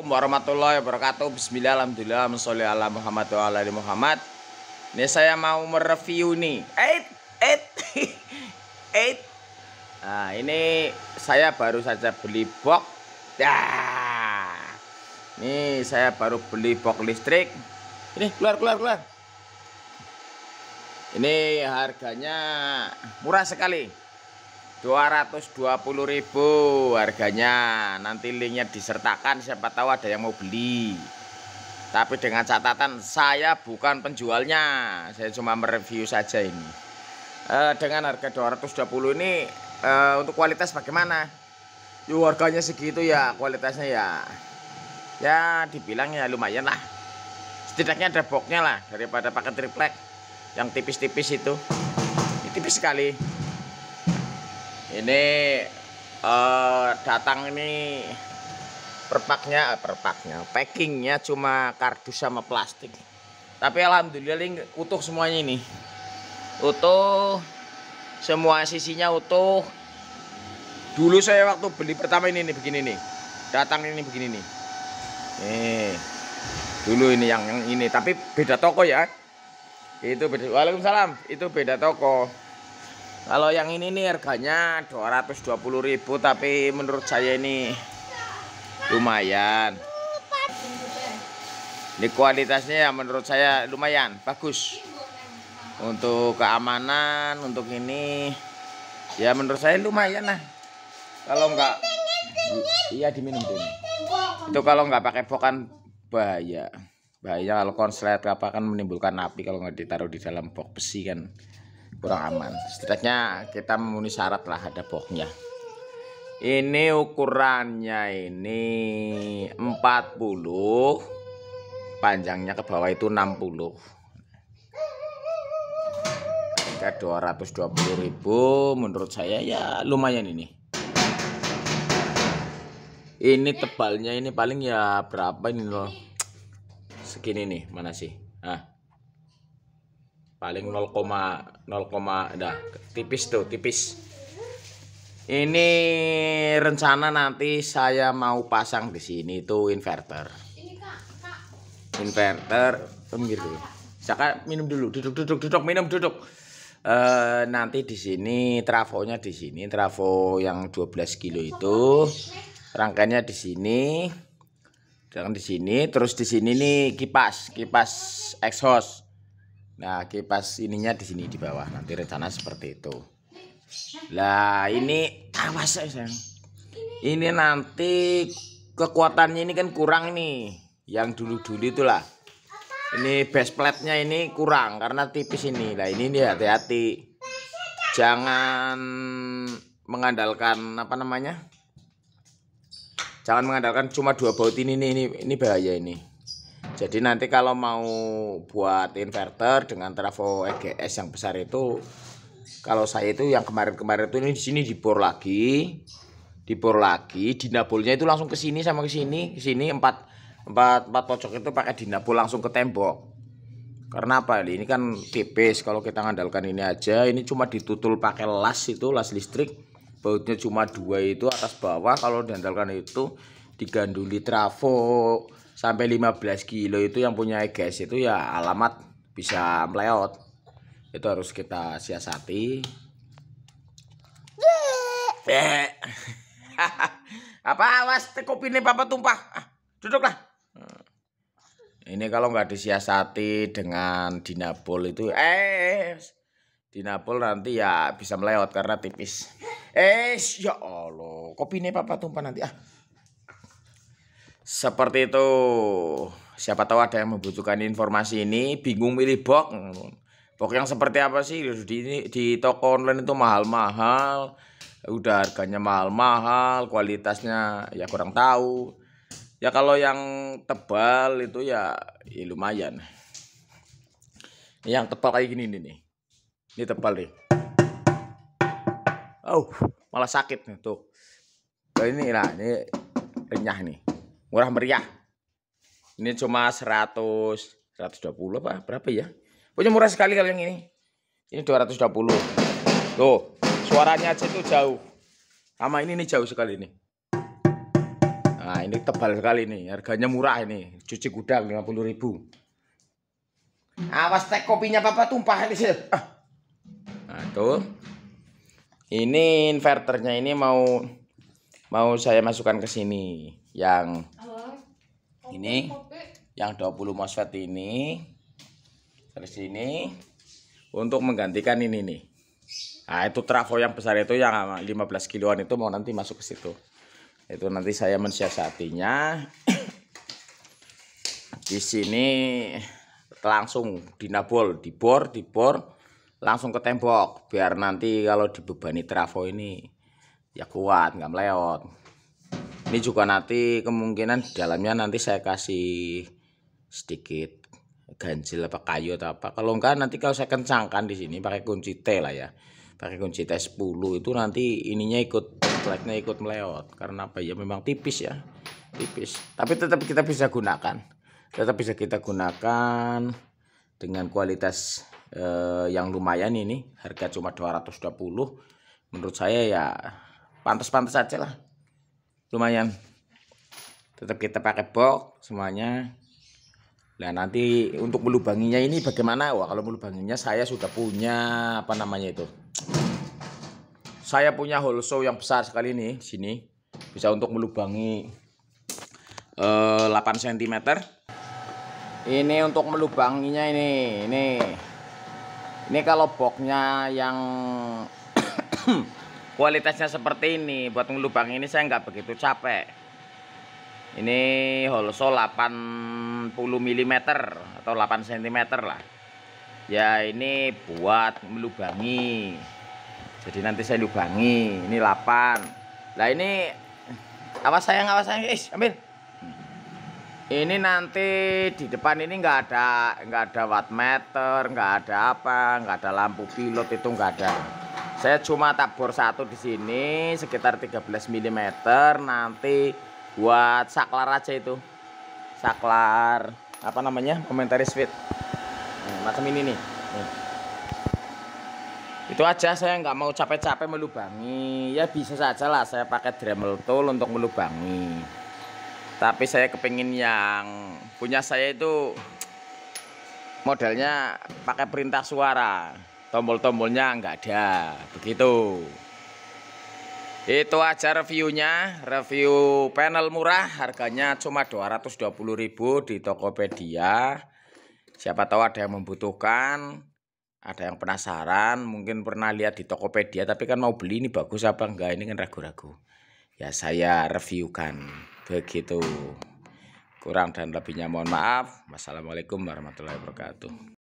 Assalamualaikum warahmatullahi wabarakatuh Bismillah alhamdulillah Masalah ala Muhammad wa ala Muhammad Ini saya mau mereview nih Eight Eight Eight Nah ini saya baru saja beli box Dah. Ya. Ini saya baru beli box listrik Ini keluar keluar keluar Ini harganya murah sekali 220.000 harganya nanti linknya disertakan siapa tahu ada yang mau beli tapi dengan catatan saya bukan penjualnya saya cuma mereview saja ini e, dengan harga 220 ini e, untuk kualitas bagaimana yuk harganya segitu ya kualitasnya ya ya dibilang ya lumayan lah setidaknya ada boxnya lah daripada pakai triplek yang tipis-tipis itu ini tipis sekali ini uh, datang ini perpaknya eh, perpaknya packingnya cuma kardus sama plastik tapi alhamdulillah ini utuh semuanya ini utuh semua sisinya utuh dulu saya waktu beli pertama ini nih begini nih datang ini begini nih eh dulu ini yang, yang ini tapi beda toko ya itu beda Waalaikumsalam itu beda toko kalau yang ini nih harganya 220.000 tapi menurut saya ini lumayan. Ini kualitasnya ya menurut saya lumayan, bagus. Untuk keamanan, untuk ini ya menurut saya lumayan lah. Kalau enggak iya diminum dulu. Itu kalau enggak pakai bokan bahaya. Bahaya kalau konslet apa kan menimbulkan api kalau nggak ditaruh di dalam bok besi kan kurang aman setidaknya kita memenuhi syarat lah ada boxnya ini ukurannya ini 40 panjangnya ke bawah itu 60 harga 220.000 menurut saya ya lumayan ini ini tebalnya ini paling ya berapa ini loh segini nih mana sih ah paling 0, 0, dah tipis tuh tipis ini rencana nanti saya mau pasang di sini itu inverter inverter oh, minggir dulu saya minum dulu duduk duduk duduk minum duduk e, nanti di sini trafonya di sini trafo yang 12 kilo itu rangkanya di sini jangan di sini terus di sini nih kipas kipas exhaust Nah, kipas ininya di sini di bawah. Nanti rencana seperti itu. Lah, ini tawas ya, sayang. Ini nanti kekuatannya ini kan kurang nih. Yang dulu-dulu itulah. Ini base plate-nya ini kurang karena tipis ini. Lah, ini nih hati-hati. Jangan mengandalkan apa namanya? Jangan mengandalkan cuma dua baut ini nih, ini, ini bahaya ini. Jadi nanti kalau mau buat inverter dengan trafo EGS yang besar itu kalau saya itu yang kemarin-kemarin itu ini di sini dibor lagi, dibor lagi, dinabolnya itu langsung ke sini sama ke sini, ke sini empat empat empat pojok itu pakai dinabol langsung ke tembok. Karena apa? Ini kan tipis kalau kita ngandalkan ini aja, ini cuma ditutul pakai las itu, las listrik. Bautnya cuma dua itu atas bawah kalau diandalkan itu diganduli trafo sampai 15 kilo itu yang punya gas itu ya alamat bisa meleot itu harus kita siasati eh. apa awas tekop ini papa tumpah ah, duduklah hmm. ini kalau nggak disiasati dengan dinapol itu eh dinapol nanti ya bisa melewat karena tipis eh ya allah kopi ini papa tumpah nanti ah seperti itu. Siapa tahu ada yang membutuhkan informasi ini, bingung milih box. Box yang seperti apa sih? Di, di toko online itu mahal-mahal, udah harganya mahal-mahal, kualitasnya ya kurang tahu. Ya kalau yang tebal itu ya, ya lumayan. Yang tebal kayak gini nih. Ini tebal nih. Oh, malah sakit nih tuh. Nah, ini lah, ini renyah nih murah meriah ini cuma 100 120 apa berapa ya punya murah sekali kalau yang ini ini 220 tuh suaranya aja tuh jauh sama ini nih jauh sekali ini nah ini tebal sekali ini harganya murah ini cuci gudang 50 ribu awas teh kopinya papa tumpah ini sih ah. nah tuh ini inverternya ini mau mau saya masukkan ke sini yang ini yang 20 MOSFET ini terus ini untuk menggantikan ini nih nah itu trafo yang besar itu yang 15 kiloan itu mau nanti masuk ke situ itu nanti saya mensiasatinya di sini langsung dinabol dibor dibor langsung ke tembok biar nanti kalau dibebani trafo ini ya kuat nggak meleot ini juga nanti kemungkinan di dalamnya nanti saya kasih sedikit ganjil apa kayu atau apa kalau enggak nanti kalau saya kencangkan di sini pakai kunci T lah ya pakai kunci T 10 itu nanti ininya ikut flagnya ikut meleot karena apa ya memang tipis ya tipis tapi tetap kita bisa gunakan tetap bisa kita gunakan dengan kualitas eh, yang lumayan ini harga cuma 220 menurut saya ya pantas-pantas aja lah lumayan tetap kita pakai box semuanya nah nanti untuk melubanginya ini bagaimana wah kalau melubanginya saya sudah punya apa namanya itu saya punya holso yang besar sekali nih sini bisa untuk melubangi eh, 8 cm ini untuk melubanginya ini ini ini kalau boxnya yang eh, kualitasnya seperti ini buat ngelubang ini saya nggak begitu capek ini holso 80 mm atau 8 cm lah ya ini buat melubangi jadi nanti saya lubangi ini 8 lah ini awas sayang awas sayang Is, ambil ini nanti di depan ini nggak ada nggak ada wattmeter nggak ada apa nggak ada lampu pilot itu nggak ada saya cuma tak bor satu di sini sekitar 13 mm nanti buat saklar aja itu saklar apa namanya komentar speed nah, macam ini nih. nih itu aja saya nggak mau capek-capek melubangi ya bisa saja lah saya pakai Dremel tool untuk melubangi tapi saya kepingin yang punya saya itu modelnya pakai perintah suara tombol-tombolnya enggak ada begitu itu aja reviewnya review panel murah harganya cuma 220.000 di Tokopedia siapa tahu ada yang membutuhkan ada yang penasaran mungkin pernah lihat di Tokopedia tapi kan mau beli ini bagus apa enggak ini kan ragu-ragu ya saya reviewkan begitu kurang dan lebihnya mohon maaf wassalamualaikum warahmatullahi wabarakatuh